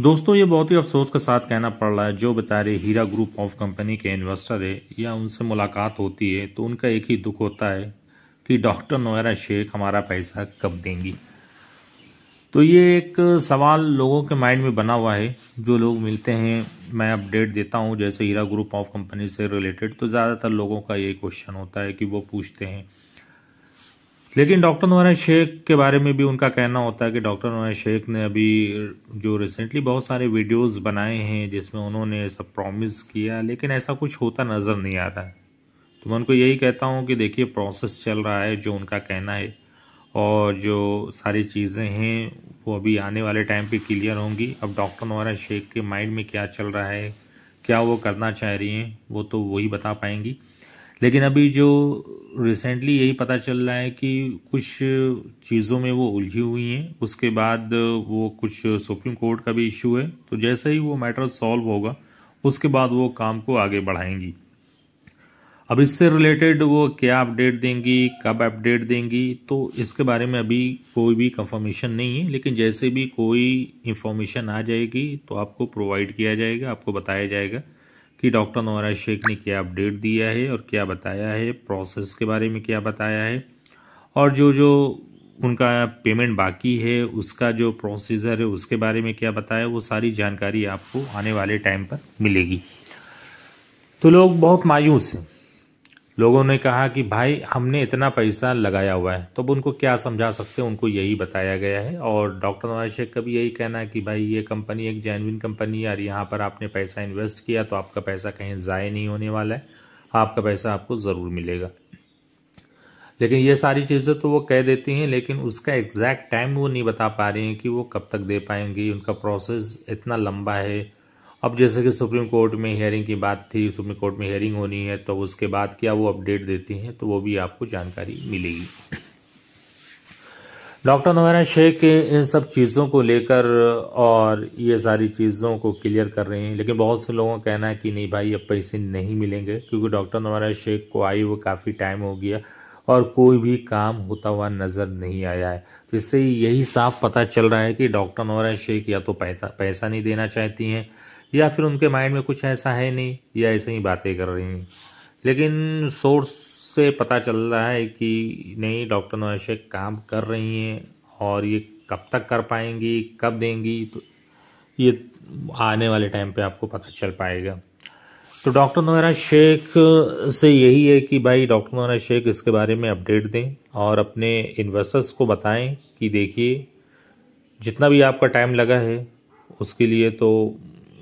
दोस्तों ये बहुत ही अफसोस के साथ कहना पड़ रहा है जो बेचारे हीरा ग्रुप ऑफ कंपनी के इन्वेस्टर है या उनसे मुलाकात होती है तो उनका एक ही दुख होता है कि डॉक्टर नोयरा शेख हमारा पैसा कब देंगी तो ये एक सवाल लोगों के माइंड में बना हुआ है जो लोग मिलते हैं मैं अपडेट देता हूँ जैसे हीरा ग्रुप ऑफ कंपनी से रिलेटेड तो ज़्यादातर लोगों का ये क्वेश्चन होता है कि वो पूछते हैं लेकिन डॉक्टर नवाना शेख के बारे में भी उनका कहना होता है कि डॉक्टर नवाना शेख ने अभी जो रिसेंटली बहुत सारे वीडियोस बनाए हैं जिसमें उन्होंने सब प्रॉमिस किया लेकिन ऐसा कुछ होता नज़र नहीं आ रहा है तो मैं उनको यही कहता हूँ कि देखिए प्रोसेस चल रहा है जो उनका कहना है और जो सारी चीज़ें हैं वो अभी आने वाले टाइम पर क्लियर होंगी अब डॉक्टर नौरा शेख के माइंड में क्या चल रहा है क्या वो करना चाह रही हैं वो तो वही बता पाएंगी लेकिन अभी जो रिसेंटली यही पता चल रहा है कि कुछ चीज़ों में वो उलझी हुई हैं उसके बाद वो कुछ सुप्रीम कोर्ट का भी इशू है तो जैसे ही वो मैटर सॉल्व होगा उसके बाद वो काम को आगे बढ़ाएंगी अब इससे रिलेटेड वो क्या अपडेट देंगी कब अपडेट देंगी तो इसके बारे में अभी कोई भी कंफर्मेशन नहीं है लेकिन जैसे भी कोई इंफॉर्मेशन आ जाएगी तो आपको प्रोवाइड किया जाएगा आपको बताया जाएगा कि डॉक्टर नवारा शेख ने क्या अपडेट दिया है और क्या बताया है प्रोसेस के बारे में क्या बताया है और जो जो उनका पेमेंट बाकी है उसका जो प्रोसीजर है उसके बारे में क्या बताया वो सारी जानकारी आपको आने वाले टाइम पर मिलेगी तो लोग बहुत मायूस हैं लोगों ने कहा कि भाई हमने इतना पैसा लगाया हुआ है तो अब उनको क्या समझा सकते हैं उनको यही बताया गया है और डॉक्टर नवाज शेख का भी यही कहना है कि भाई ये कंपनी एक जैनविन कंपनी है और यहाँ पर आपने पैसा इन्वेस्ट किया तो आपका पैसा कहीं ज़ाय नहीं होने वाला है आपका पैसा आपको ज़रूर मिलेगा लेकिन ये सारी चीज़ें तो वो कह देती हैं लेकिन उसका एग्जैक्ट टाइम वो नहीं बता पा रही हैं कि वो कब तक दे पाएंगी उनका प्रोसेस इतना लंबा है अब जैसे कि सुप्रीम कोर्ट में हेयरिंग की बात थी सुप्रीम कोर्ट में हेयरिंग होनी है तो उसके बाद क्या वो अपडेट देती हैं तो वो भी आपको जानकारी मिलेगी डॉक्टर नोहरा शेख इन सब चीज़ों को लेकर और ये सारी चीज़ों को क्लियर कर रहे हैं लेकिन बहुत से लोगों का कहना है कि नहीं भाई अब पैसे नहीं मिलेंगे क्योंकि डॉक्टर नोहरा शेख को आई वो काफ़ी टाइम हो गया और कोई भी काम होता हुआ नज़र नहीं आया है तो इससे यही साफ पता चल रहा है कि डॉक्टर नोरा शेख या तो पैसा पैसा नहीं देना चाहती हैं या फिर उनके माइंड में कुछ ऐसा है नहीं या ऐसे ही बातें कर रही हैं लेकिन सोर्स से पता चल रहा है कि नहीं डॉक्टर नवाशे काम कर रही हैं और ये कब तक कर पाएंगी कब देंगी तो ये आने वाले टाइम पे आपको पता चल पाएगा तो डॉक्टर नोरा शेख से यही है कि भाई डॉक्टर नोरा शेख इसके बारे में अपडेट दें और अपने इन्वेस्टर्स को बताएं कि देखिए जितना भी आपका टाइम लगा है उसके लिए तो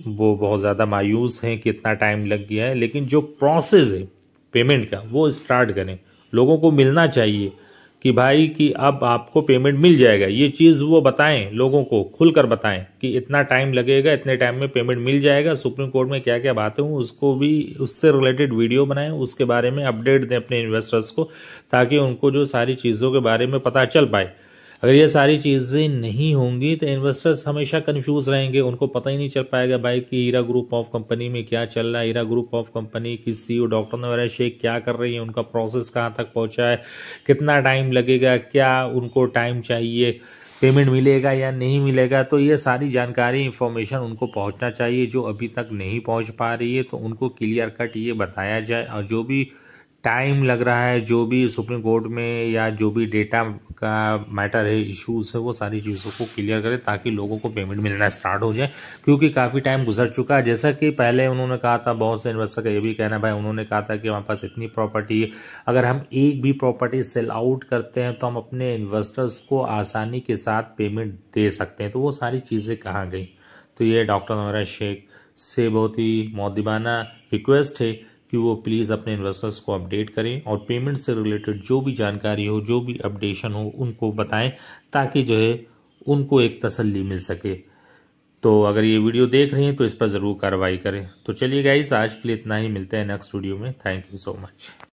वो बहुत ज़्यादा मायूस हैं कि इतना टाइम लग गया है लेकिन जो प्रोसेस है पेमेंट का वो स्टार्ट करें लोगों को मिलना चाहिए कि भाई कि अब आपको पेमेंट मिल जाएगा ये चीज़ वो बताएं लोगों को खुलकर बताएं कि इतना टाइम लगेगा इतने टाइम में पेमेंट मिल जाएगा सुप्रीम कोर्ट में क्या क्या बातें हूँ उसको भी उससे रिलेटेड वीडियो बनाएं उसके बारे में अपडेट दें अपने इन्वेस्टर्स को ताकि उनको जो सारी चीज़ों के बारे में पता चल पाए अगर ये सारी चीज़ें नहीं होंगी तो इन्वेस्टर्स हमेशा कंफ्यूज रहेंगे उनको पता ही नहीं चल पाएगा भाई कि हीरा ग्रुप ऑफ कंपनी में क्या चल रहा है हीरा ग्रुप ऑफ कंपनी की सी ओ डॉक्टर नवरा शेख क्या कर रही है उनका प्रोसेस कहाँ तक पहुँचा है कितना टाइम लगेगा क्या उनको टाइम चाहिए पेमेंट मिलेगा या नहीं मिलेगा तो ये सारी जानकारी इन्फॉर्मेशन उनको पहुंचना चाहिए जो अभी तक नहीं पहुंच पा रही है तो उनको क्लियर कट ये बताया जाए और जो भी टाइम लग रहा है जो भी सुप्रीम कोर्ट में या जो भी डेटा का मैटर है इश्यूज है वो सारी चीज़ों को क्लियर करें ताकि लोगों को पेमेंट मिलना स्टार्ट हो जाए क्योंकि काफ़ी टाइम गुजर चुका है जैसा कि पहले उन्होंने कहा था बहुत से इन्वेस्टर का ये भी कहना भाई उन्होंने कहा था कि हमारे पास इतनी प्रॉपर्टी है अगर हम एक भी प्रॉपर्टी सेल आउट करते हैं तो हम अपने इन्वेस्टर्स को आसानी के साथ पेमेंट दे सकते हैं तो वो सारी चीज़ें कहाँ गई तो ये डॉक्टर नवरा शेख से बहुत ही मौदिबाना रिक्वेस्ट है कि वो प्लीज़ अपने इन्वेस्टर्स को अपडेट करें और पेमेंट से रिलेटेड जो भी जानकारी हो जो भी अपडेशन हो उनको बताएं ताकि जो है उनको एक तसल्ली मिल सके तो अगर ये वीडियो देख रहे हैं तो इस पर ज़रूर कार्रवाई करें तो चलिए गाइस आज के लिए इतना ही मिलते हैं नेक्स्ट वीडियो में थैंक यू सो मच